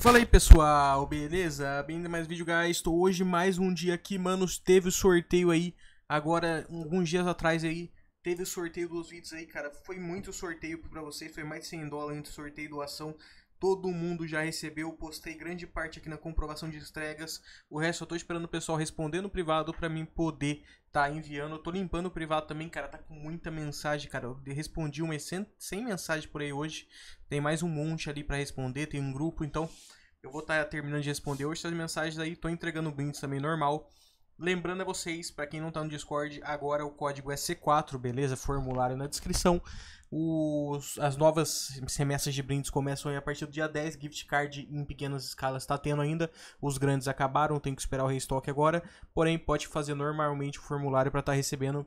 Fala aí pessoal, beleza? Bem-vindo a mais vídeo, guys. Estou hoje mais um dia aqui, manos. Teve o sorteio aí, agora, alguns dias atrás aí. Teve o sorteio dos vídeos aí, cara. Foi muito sorteio pra vocês, foi mais de 100 dólares entre sorteio e doação. Todo mundo já recebeu, postei grande parte aqui na comprovação de entregas. O resto eu tô esperando o pessoal responder no privado para mim poder tá enviando. Eu tô limpando o privado também, cara, tá com muita mensagem, cara. Eu respondi umas 100, mensagens por aí hoje. Tem mais um monte ali para responder, tem um grupo, então eu vou estar tá terminando de responder hoje essas mensagens aí. Tô entregando brindes também normal. Lembrando a vocês, para quem não tá no Discord, agora o código é C4, beleza? Formulário na descrição. Os, as novas remessas de brindes começam a partir do dia 10. Gift card em pequenas escalas está tendo ainda. Os grandes acabaram, tem que esperar o restock agora. Porém, pode fazer normalmente o formulário para estar tá recebendo.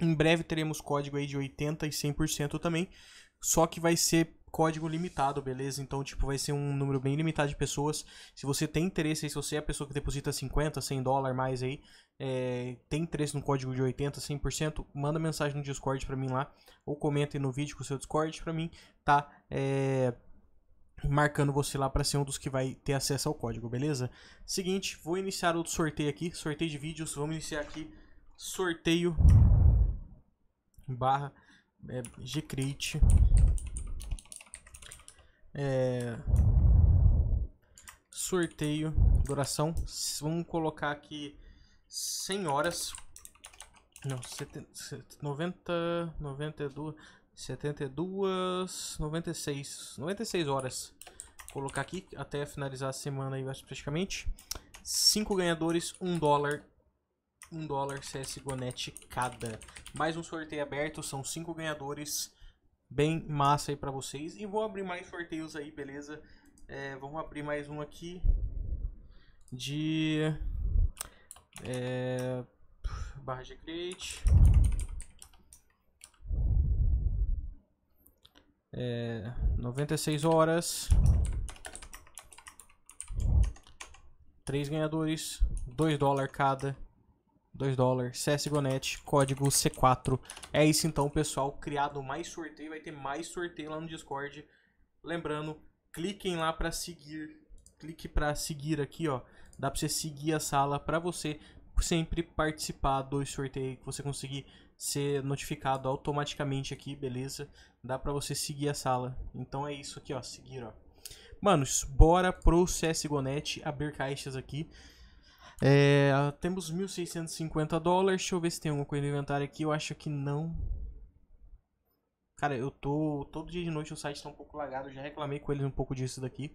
Em breve teremos código aí de 80% e 100% também. Só que vai ser código limitado, beleza? Então, tipo, vai ser um número bem limitado de pessoas. Se você tem interesse aí, se você é a pessoa que deposita 50, 100 dólares mais aí, é, tem interesse no código de 80, 100%, manda mensagem no Discord pra mim lá, ou comenta aí no vídeo com o seu Discord pra mim, tá? É, marcando você lá para ser um dos que vai ter acesso ao código, beleza? Seguinte, vou iniciar outro sorteio aqui, sorteio de vídeos, vamos iniciar aqui, sorteio barra é, gcreate é... Sorteio, duração, vamos colocar aqui 100 horas. Não, 70, 90, 92, 72, 96, 96 horas. Vou colocar aqui até finalizar a semana aí praticamente. 5 ganhadores, 1 um dólar 1 um dólar csgonet cada. Mais um sorteio aberto, são 5 ganhadores bem massa aí para vocês. E vou abrir mais sorteios aí, beleza? É, vamos abrir mais um aqui de é, barra de create. É, 96 horas. Três ganhadores, 2 dólares cada. 2 dólares, CSGONET, código C4. É isso então, pessoal. Criado mais sorteio, vai ter mais sorteio lá no Discord. Lembrando, cliquem lá para seguir. Clique para seguir aqui, ó. Dá para você seguir a sala para você sempre participar dos sorteios que você conseguir ser notificado automaticamente aqui, beleza? Dá para você seguir a sala. Então é isso aqui, ó, seguir, ó. Manos, bora pro CSGONET abrir caixas aqui. É, temos 1.650 dólares. Deixa eu ver se tem alguma coisa no inventário aqui. Eu acho que não. Cara, eu tô. Todo dia de noite o site tá um pouco lagado. já reclamei com eles um pouco disso daqui.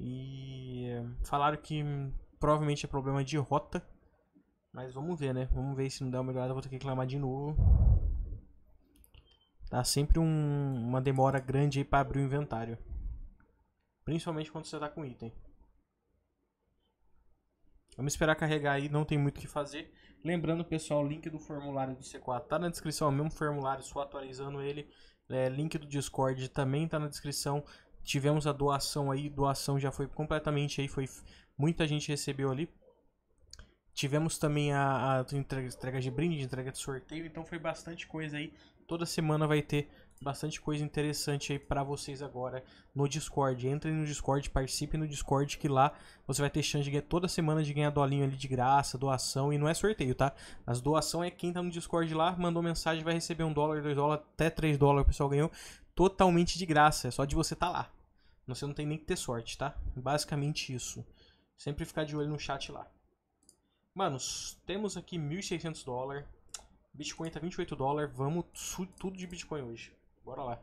E é, falaram que provavelmente é problema de rota. Mas vamos ver, né? Vamos ver se não der uma melhorada. vou ter que reclamar de novo. Dá tá sempre um, uma demora grande aí pra abrir o inventário. Principalmente quando você tá com item. Vamos esperar carregar aí, não tem muito o que fazer. Lembrando, pessoal, o link do formulário do C4 tá na descrição, é o mesmo formulário, só atualizando ele. É, link do Discord também tá na descrição. Tivemos a doação aí, doação já foi completamente aí, foi muita gente recebeu ali. Tivemos também a, a entrega de brinde, entrega de sorteio, então foi bastante coisa aí. Toda semana vai ter bastante coisa interessante aí para vocês agora no Discord. Entrem no Discord, participem no Discord, que lá você vai ter chance de ganhar toda semana de ganhar dolinho ali de graça, doação, e não é sorteio, tá? As doação é quem tá no Discord lá, mandou mensagem, vai receber um dólar, dois dólares, até três dólares o pessoal ganhou, totalmente de graça, é só de você tá lá. Você não tem nem que ter sorte, tá? Basicamente isso. Sempre ficar de olho no chat lá. Manos, temos aqui 1.600 dólares. Bitcoin tá 28 dólares. Vamos tudo de Bitcoin hoje. Bora lá.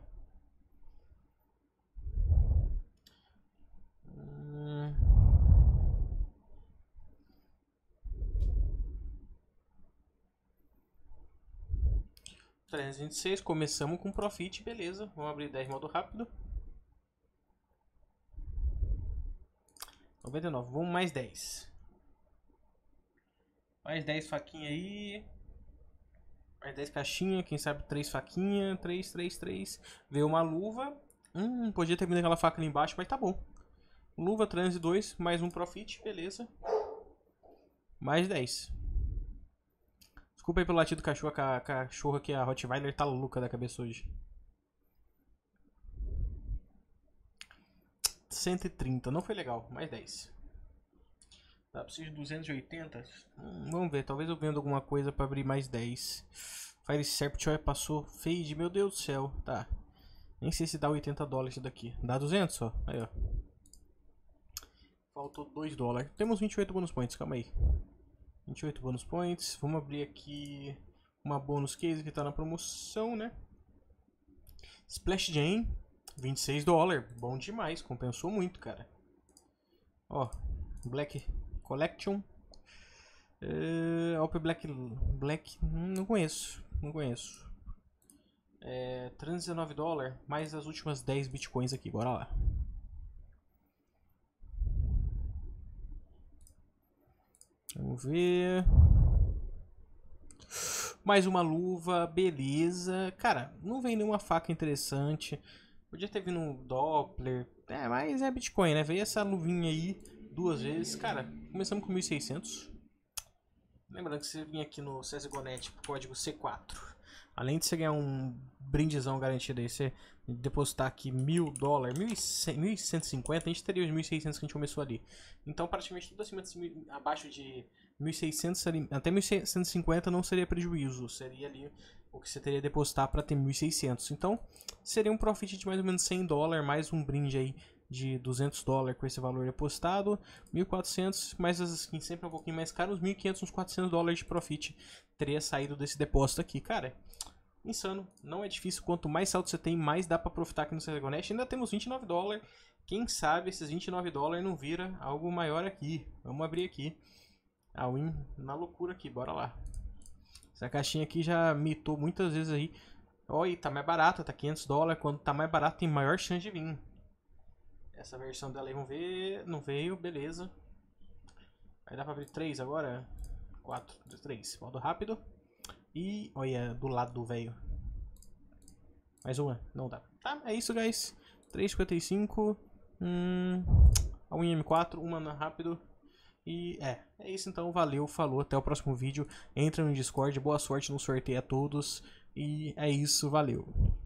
Trezentos vinte e seis, começamos com profit, beleza. Vamos abrir dez modo rápido. 99, vamos mais 10. Mais 10 faquinha aí. Mais 10 caixinhas, quem sabe 3 faquinhas, 3, 3, 3. Veio uma luva. Hum, podia ter vindo aquela faca ali embaixo, mas tá bom. Luva, transe 2, mais um profit, beleza. Mais 10. Desculpa aí pelo latido do cachorro, a cachorra que a Rottweiler tá louca da cabeça hoje. 130, não foi legal, mais 10. Ah, preciso de 280. Hum, vamos ver, talvez eu venda alguma coisa pra abrir mais 10. Fire Serpentine passou fade, meu Deus do céu. Tá. Nem sei se dá 80 dólares isso daqui. Dá 200 só. Aí, ó. Faltou 2 dólares. Temos 28 bonus points, calma aí. 28 bonus points. Vamos abrir aqui uma bonus case que tá na promoção, né? Splash Jane, 26 dólares. Bom demais, compensou muito, cara. Ó, Black Collection. Uh, é, Alp Black, Black hum, não conheço, não conheço. É, 319 dólares, mais as últimas 10 bitcoins aqui, bora lá. Vamos ver. Mais uma luva, beleza. Cara, não vem nenhuma faca interessante. Podia ter vindo um Doppler. É, mas é Bitcoin, né? Veio essa luvinha aí duas vezes. Cara, começamos com 1600. Lembrando que você vinha aqui no CSGONET pro código C4. Além de você ganhar um brindezão garantido aí, você depositar aqui mil dólares, 1.150, a gente teria os 1.600 que a gente começou ali. Então, praticamente tudo acima de, abaixo de 1.600, até 1.650 não seria prejuízo, seria ali o que você teria depositar para ter 1.600. Então, seria um profit de mais ou menos 100 dólares, mais um brinde aí de 200 dólares com esse valor apostado, 1.400 mais as skins sempre um pouquinho mais caras, 1.500, uns 400 dólares de profit teria saído desse depósito aqui, cara. Insano, não é difícil, quanto mais salto você tem, mais dá para aproveitar aqui no CSGO Ainda temos 29 dólares, quem sabe esses 29 dólares não vira algo maior aqui. Vamos abrir aqui a win na loucura aqui, bora lá. Essa caixinha aqui já mitou muitas vezes aí. Olha, tá mais barata, tá 500 dólares. Quando tá mais barato, tem maior chance de vir. Essa versão dela aí, vamos ver. Não veio, beleza. Aí dá pra abrir três agora? Quatro, três. Modo rápido. E, olha, do lado, velho. Mais uma? Não dá. Tá, é isso, guys. 3,55. Hum, a 1M4, uma rápido. E é, é isso então. Valeu, falou, até o próximo vídeo. Entra no Discord, boa sorte no sorteio a todos. E é isso, valeu.